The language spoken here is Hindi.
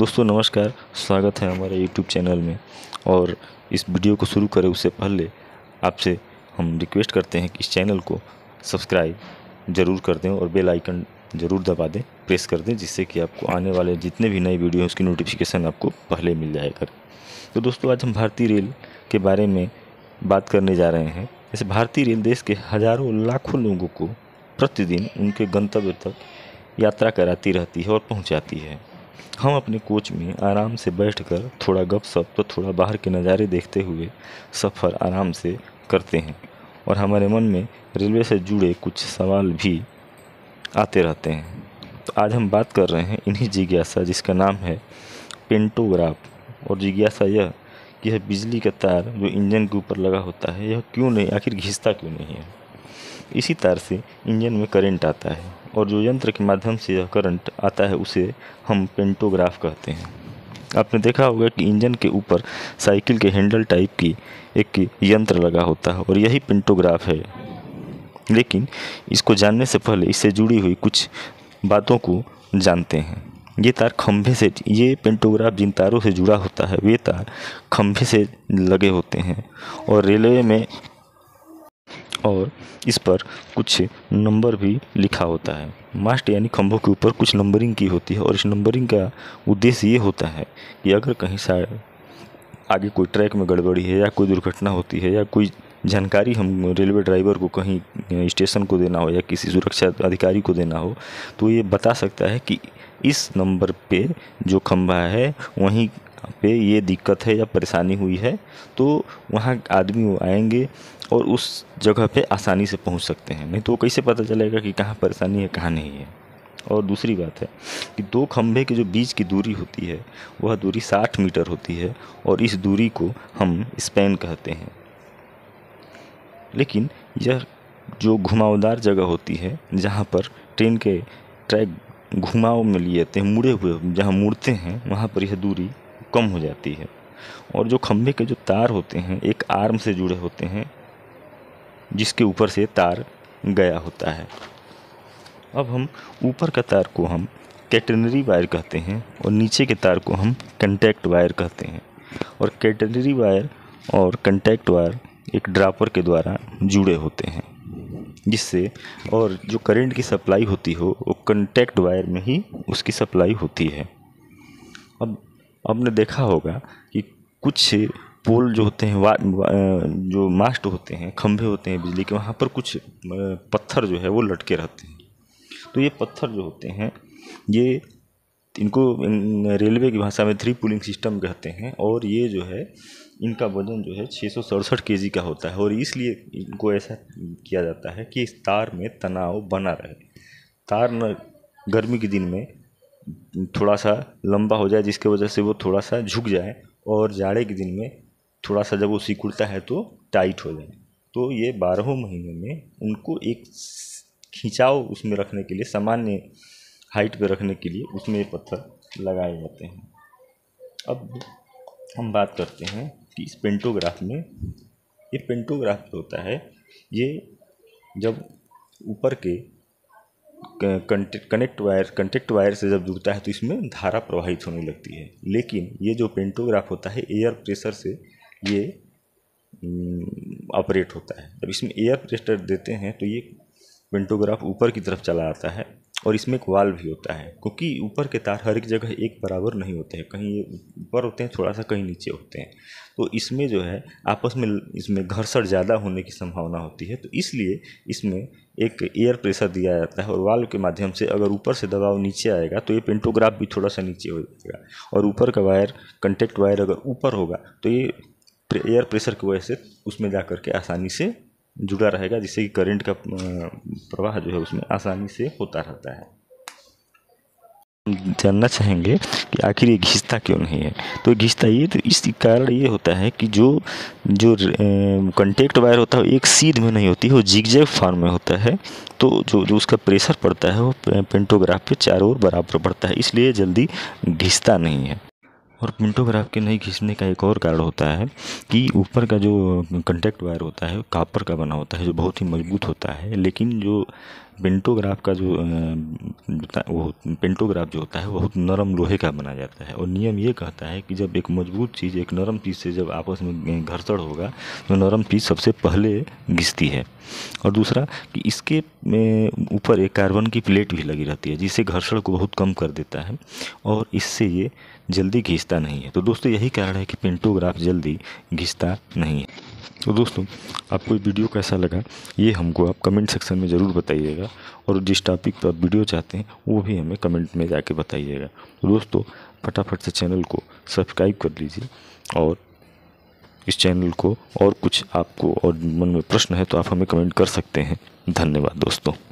दोस्तों नमस्कार स्वागत है हमारे यूट्यूब चैनल में और इस वीडियो को शुरू करें उससे पहले आपसे हम रिक्वेस्ट करते हैं कि इस चैनल को सब्सक्राइब ज़रूर कर दें और बेल आइकन ज़रूर दबा दें प्रेस कर दें जिससे कि आपको आने वाले जितने भी नए वीडियो हैं उसकी नोटिफिकेशन आपको पहले मिल जाएगा तो दोस्तों आज हम भारतीय रेल के बारे में बात करने जा रहे हैं जैसे भारतीय रेल देश के हज़ारों लाखों लोगों को प्रतिदिन उनके गंतव्य तक यात्रा कराती रहती है और पहुँचाती है हम अपने कोच में आराम से बैठकर थोड़ा सप तो थोड़ा बाहर के नज़ारे देखते हुए सफ़र आराम से करते हैं और हमारे मन में रेलवे से जुड़े कुछ सवाल भी आते रहते हैं तो आज हम बात कर रहे हैं इन्हीं जिज्ञासा जिसका नाम है पेंटोग्राफ और जिज्ञासा यह कि यह बिजली का तार जो इंजन के ऊपर लगा होता है यह क्यों नहीं आखिर घिसता क्यों नहीं है इसी तार से इंजन में करंट आता है और जो यंत्र के माध्यम से यह करंट आता है उसे हम पेंटोग्राफ कहते हैं आपने देखा होगा कि इंजन के ऊपर साइकिल के हैंडल टाइप की एक यंत्र लगा होता है और यही पेंटोग्राफ है लेकिन इसको जानने से पहले इससे जुड़ी हुई कुछ बातों को जानते हैं ये तार खंभे से ये पेंटोग्राफ जिन तारों से जुड़ा होता है वे तार खंभे से लगे होते हैं और रेलवे में और इस पर कुछ नंबर भी लिखा होता है मास्ट यानी खम्भों के ऊपर कुछ नंबरिंग की होती है और इस नंबरिंग का उद्देश्य ये होता है कि अगर कहीं सा आगे कोई ट्रैक में गड़बड़ी है या कोई दुर्घटना होती है या कोई जानकारी हम रेलवे ड्राइवर को कहीं स्टेशन को देना हो या किसी सुरक्षा अधिकारी को देना हो तो ये बता सकता है कि इस नंबर पे जो खम्भा है वहीं पे ये दिक्कत है या परेशानी हुई है तो वहाँ आदमी वो आएंगे और उस जगह पे आसानी से पहुँच सकते हैं नहीं तो कैसे पता चलेगा कि कहाँ परेशानी है कहाँ नहीं है और दूसरी बात है कि दो खम्भे के जो बीच की दूरी होती है वह दूरी 60 मीटर होती है और इस दूरी को हम स्पेन कहते हैं लेकिन यह जो घुमावदार जगह होती है जहाँ पर ट्रेन के ट्रैक घुमाव में लिए जाते हैं मुड़े हुए जहाँ मुड़ते हैं वहाँ पर यह दूरी कम हो जाती है और जो खम्भे के जो तार होते हैं एक आर्म से जुड़े होते हैं जिसके ऊपर से तार गया होता है अब हम ऊपर का तार को हम कैटनरी वायर कहते हैं और नीचे के तार को हम कंटैक्ट वायर कहते हैं और कैटनरी वायर और कंटैक्ट वायर एक ड्रापर के द्वारा जुड़े होते हैं जिससे और जो करंट की सप्लाई होती हो वो कंटैक्ट वायर में ही उसकी सप्लाई होती है आपने देखा होगा कि कुछ पोल जो होते हैं वा, जो मास्ट होते हैं खंभे होते हैं बिजली के वहाँ पर कुछ पत्थर जो है वो लटके रहते हैं तो ये पत्थर जो होते हैं ये इनको रेलवे की भाषा में थ्री पुलिंग सिस्टम कहते हैं और ये जो है इनका वजन जो है छः सौ सड़सठ के का होता है और इसलिए इनको ऐसा किया जाता है कि इस तार में तनाव बना रहे तार न गर्मी के दिन में थोड़ा सा लंबा हो जाए जिसके वजह से वो थोड़ा सा झुक जाए और जाड़े के दिन में थोड़ा सा जब वो सिकुड़ता है तो टाइट हो जाए तो ये बारहों महीने में उनको एक खिंचाव उसमें रखने के लिए सामान्य हाइट पर रखने के लिए उसमें ये पत्थर लगाए जाते हैं अब हम बात करते हैं कि इस पेंटोग्राफ में ये पेंटोग्राफ होता है ये जब ऊपर के कनेक्ट वायर कंटेक्ट वायर से जब जुड़ता है तो इसमें धारा प्रवाहित होने लगती है लेकिन ये जो पेंटोग्राफ होता है एयर प्रेशर से ये ऑपरेट mm, होता है जब इसमें एयर प्रेशर देते हैं तो ये पेंटोग्राफ ऊपर की तरफ चला आता है और इसमें एक वाल्व भी होता है क्योंकि ऊपर के तार हर एक जगह एक बराबर नहीं होते हैं कहीं ये ऊपर होते हैं थोड़ा सा कहीं नीचे होते हैं तो इसमें जो है आपस में इसमें घर्षण ज़्यादा होने की संभावना होती है तो इसलिए इसमें एक एयर प्रेशर दिया जाता है और वाल्व के माध्यम से अगर ऊपर से दबाव नीचे आएगा तो ये पेंटोग्राफ भी थोड़ा सा नीचे हो जाएगा और ऊपर का वायर कंटेक्ट वायर अगर ऊपर होगा तो ये एयर प्रेशर की वजह से उसमें जा करके आसानी से जुड़ा रहेगा जिससे कि करंट का प्रवाह जो है उसमें आसानी से होता रहता है जानना चाहेंगे कि आखिर ये घिसता क्यों नहीं है तो घिसता ये तो इस कारण ये होता है कि जो जो कंटेक्ट वायर होता है एक सीध में नहीं होती है वो जिगजैग फॉर्म में होता है तो जो जो उसका प्रेशर पड़ता है वो पेंटोग्राफ पे चारों ओर बराबर पड़ता है इसलिए जल्दी घिसता नहीं है और पिंटोग्राफ के नहीं खींचने का एक और कारण होता है कि ऊपर का जो कंटेक्ट वायर होता है कापर का बना होता है जो बहुत ही मजबूत होता है लेकिन जो पिंटोग्राफ का जो वो पिंटोग्राफ जो होता है बहुत नरम लोहे का बना जाता है और नियम ये कहता है कि जब एक मजबूत चीज़ एक नरम पीस से जब आपस में घर्षण होगा तो नरम पीस सबसे पहले घिसती है और दूसरा कि इसके ऊपर एक कार्बन की प्लेट भी लगी रहती है जिससे घर्षण को बहुत कम कर देता है और इससे ये जल्दी घिसता नहीं है तो दोस्तों यही कारण है कि पेंटोग्राफ जल्दी घिसता नहीं है तो दोस्तों आपको वीडियो कैसा लगा ये हमको आप कमेंट सेक्शन में ज़रूर बताइएगा बताइएगा और जिस टॉपिक पर आप वीडियो चाहते हैं वो भी हमें कमेंट में जाके बताइएगा तो दोस्तों फटाफट से चैनल को सब्सक्राइब कर लीजिए और इस चैनल को और कुछ आपको और मन में प्रश्न है तो आप हमें कमेंट कर सकते हैं धन्यवाद दोस्तों